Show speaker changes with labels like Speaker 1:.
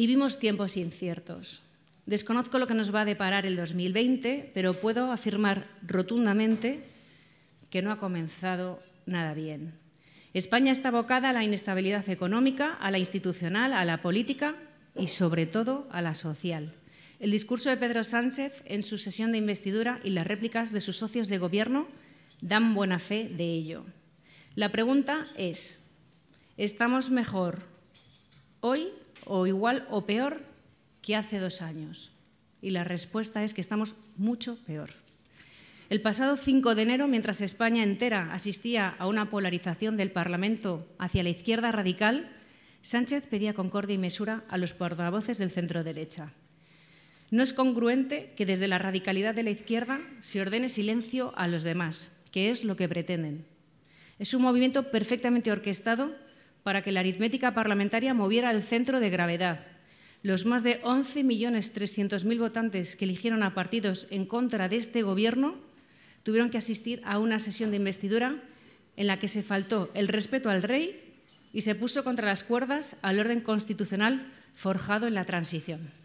Speaker 1: Vivimos tiempos inciertos. Desconozco lo que nos va a deparar el 2020, pero puedo afirmar rotundamente que no ha comenzado nada bien. España está abocada a la inestabilidad económica, a la institucional, a la política y, sobre todo, a la social. El discurso de Pedro Sánchez en su sesión de investidura y las réplicas de sus socios de gobierno dan buena fe de ello. La pregunta es, ¿estamos mejor hoy o igual o peor que hace dos años? Y la respuesta es que estamos mucho peor. El pasado 5 de enero, mientras España entera asistía a una polarización del Parlamento hacia la izquierda radical, Sánchez pedía concordia y mesura a los portavoces del centro derecha. No es congruente que desde la radicalidad de la izquierda se ordene silencio a los demás, que es lo que pretenden. Es un movimiento perfectamente orquestado para que la aritmética parlamentaria moviera el centro de gravedad. Los más de 11.300.000 votantes que eligieron a partidos en contra de este Gobierno tuvieron que asistir a una sesión de investidura en la que se faltó el respeto al rey y se puso contra las cuerdas al orden constitucional forjado en la transición.